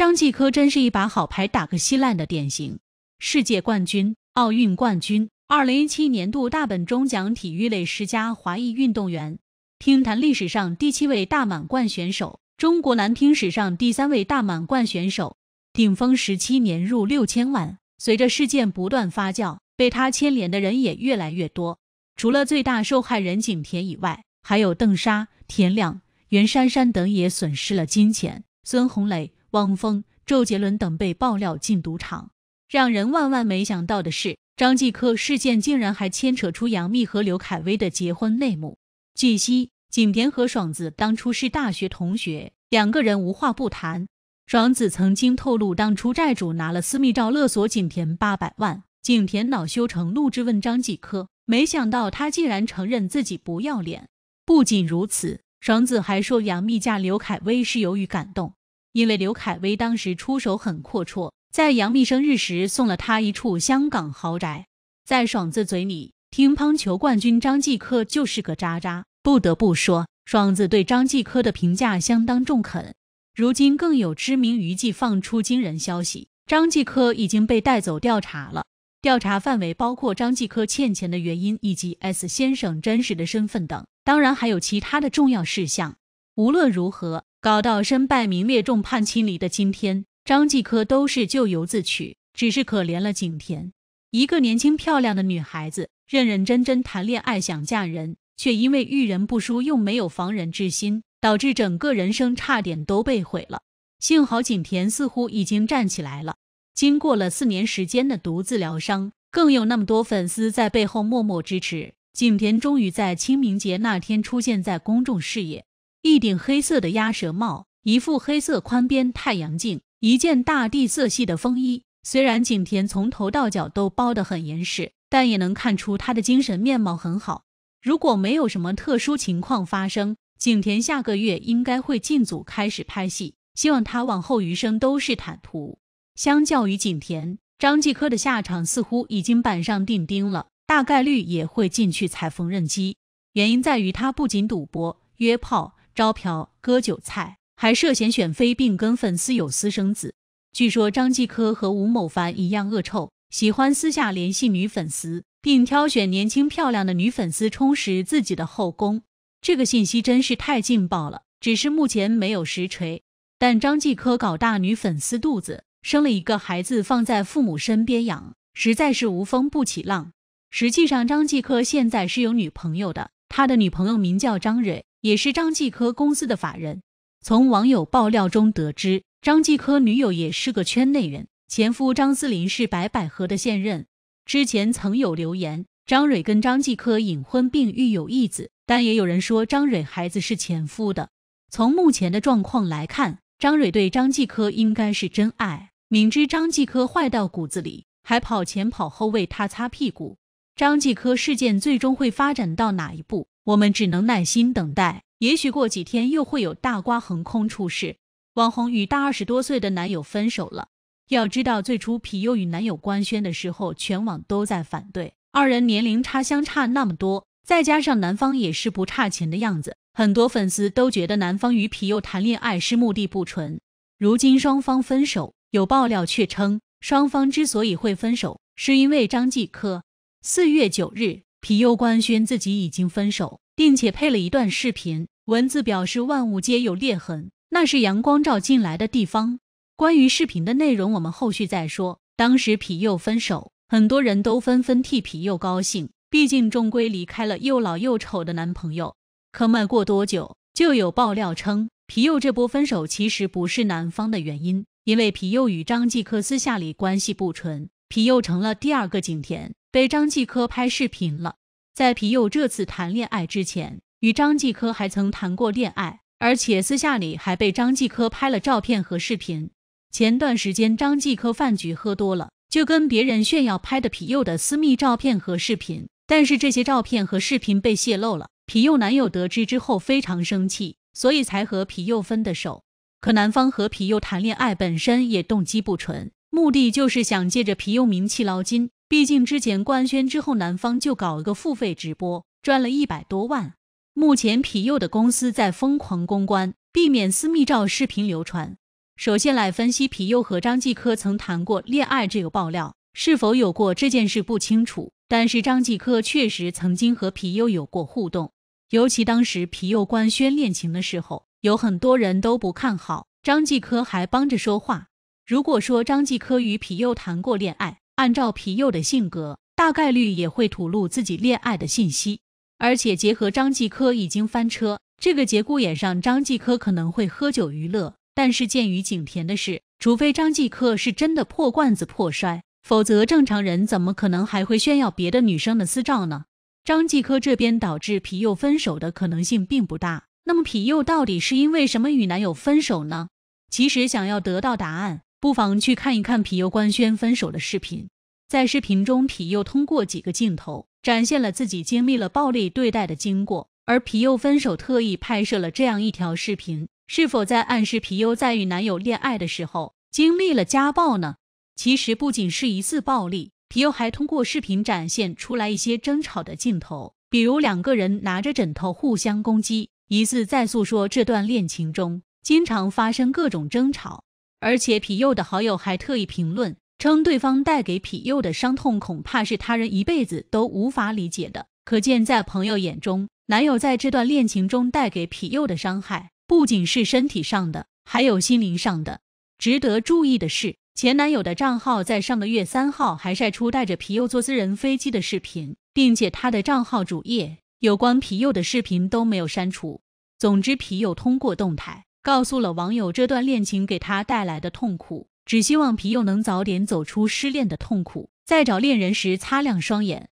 张继科真是一把好牌打个稀烂的典型，世界冠军、奥运冠军、二零一七年度大本钟奖体育类十佳华裔运动员，乒坛历史上第七位大满贯选手，中国男乒史上第三位大满贯选手。顶峰时期年入六千万。随着事件不断发酵，被他牵连的人也越来越多。除了最大受害人景甜以外，还有邓莎、田亮、袁姗姗等也损失了金钱。孙红雷。汪峰、周杰伦等被爆料进赌场，让人万万没想到的是，张继科事件竟然还牵扯出杨幂和刘恺威的结婚内幕。据悉，景甜和爽子当初是大学同学，两个人无话不谈。爽子曾经透露，当初债主拿了私密照勒索景甜八百万，景甜恼羞成怒质问张继科，没想到他竟然承认自己不要脸。不仅如此，爽子还说杨幂嫁刘恺威是由于感动。因为刘恺威当时出手很阔绰，在杨幂生日时送了她一处香港豪宅。在爽子嘴里，乒乓球冠军张继科就是个渣渣。不得不说，爽子对张继科的评价相当中肯。如今更有知名娱记放出惊人消息，张继科已经被带走调查了，调查范围包括张继科欠钱的原因，以及 S 先生真实的身份等，当然还有其他的重要事项。无论如何。搞到身败名裂、众叛亲离的今天，张继科都是咎由自取，只是可怜了景甜，一个年轻漂亮的女孩子，认认真真谈恋爱，想嫁人，却因为遇人不淑又没有防人之心，导致整个人生差点都被毁了。幸好景甜似乎已经站起来了，经过了四年时间的独自疗伤，更有那么多粉丝在背后默默支持，景甜终于在清明节那天出现在公众视野。一顶黑色的鸭舌帽，一副黑色宽边太阳镜，一件大地色系的风衣。虽然景甜从头到脚都包得很严实，但也能看出她的精神面貌很好。如果没有什么特殊情况发生，景甜下个月应该会进组开始拍戏。希望她往后余生都是坦途。相较于景甜，张继科的下场似乎已经板上钉钉了，大概率也会进去踩缝纫机。原因在于他不仅赌博、约炮。招嫖、割韭菜，还涉嫌选妃，并跟粉丝有私生子。据说张继科和吴某凡一样恶臭，喜欢私下联系女粉丝，并挑选年轻漂亮的女粉丝充实自己的后宫。这个信息真是太劲爆了，只是目前没有实锤。但张继科搞大女粉丝肚子，生了一个孩子放在父母身边养，实在是无风不起浪。实际上，张继科现在是有女朋友的，他的女朋友名叫张蕊。也是张继科公司的法人。从网友爆料中得知，张继科女友也是个圈内人，前夫张思霖是白百何的现任。之前曾有留言，张蕊跟张继科隐婚并育有一子，但也有人说张蕊孩子是前夫的。从目前的状况来看，张蕊对张继科应该是真爱，明知张继科坏到骨子里，还跑前跑后为他擦屁股。张继科事件最终会发展到哪一步？我们只能耐心等待，也许过几天又会有大瓜横空出世。网红与大二十多岁的男友分手了。要知道，最初皮佑与男友官宣的时候，全网都在反对，二人年龄差相差那么多，再加上男方也是不差钱的样子，很多粉丝都觉得男方与皮佑谈恋爱是目的不纯。如今双方分手，有爆料却称双方之所以会分手，是因为张继科。四月九日。皮佑官宣自己已经分手，并且配了一段视频，文字表示万物皆有裂痕，那是阳光照进来的地方。关于视频的内容，我们后续再说。当时皮佑分手，很多人都纷纷替皮佑高兴，毕竟终归离开了又老又丑的男朋友。可没过多久，就有爆料称皮佑这波分手其实不是男方的原因，因为皮佑与张继科私下里关系不纯，皮佑成了第二个景甜。被张继科拍视频了。在皮佑这次谈恋爱之前，与张继科还曾谈过恋爱，而且私下里还被张继科拍了照片和视频。前段时间张继科饭局喝多了，就跟别人炫耀拍的皮佑的私密照片和视频，但是这些照片和视频被泄露了。皮佑男友得知之后非常生气，所以才和皮佑分的手。可男方和皮佑谈恋爱本身也动机不纯，目的就是想借着皮佑名气捞金。毕竟之前官宣之后，男方就搞了个付费直播，赚了一百多万。目前皮佑的公司在疯狂公关，避免私密照视频流传。首先来分析皮佑和张继科曾谈过恋爱这个爆料是否有过这件事不清楚，但是张继科确实曾经和皮佑有过互动。尤其当时皮佑官宣恋情的时候，有很多人都不看好，张继科还帮着说话。如果说张继科与皮佑谈过恋爱，按照皮佑的性格，大概率也会吐露自己恋爱的信息，而且结合张继科已经翻车这个节骨眼上，张继科可能会喝酒娱乐。但是鉴于景甜的事，除非张继科是真的破罐子破摔，否则正常人怎么可能还会炫耀别的女生的私照呢？张继科这边导致皮佑分手的可能性并不大。那么皮佑到底是因为什么与男友分手呢？其实想要得到答案。不妨去看一看皮尤官宣分手的视频。在视频中，皮尤通过几个镜头展现了自己经历了暴力对待的经过。而皮尤分手特意拍摄了这样一条视频，是否在暗示皮尤在与男友恋爱的时候经历了家暴呢？其实不仅是一次暴力，皮尤还通过视频展现出来一些争吵的镜头，比如两个人拿着枕头互相攻击，疑似在诉说这段恋情中经常发生各种争吵。而且痞幼的好友还特意评论称，对方带给痞幼的伤痛恐怕是他人一辈子都无法理解的。可见，在朋友眼中，男友在这段恋情中带给痞幼的伤害，不仅是身体上的，还有心灵上的。值得注意的是，前男友的账号在上个月三号还晒出带着皮幼坐私人飞机的视频，并且他的账号主页有关皮幼的视频都没有删除。总之，皮幼通过动态。告诉了网友这段恋情给他带来的痛苦，只希望皮佑能早点走出失恋的痛苦，在找恋人时擦亮双眼。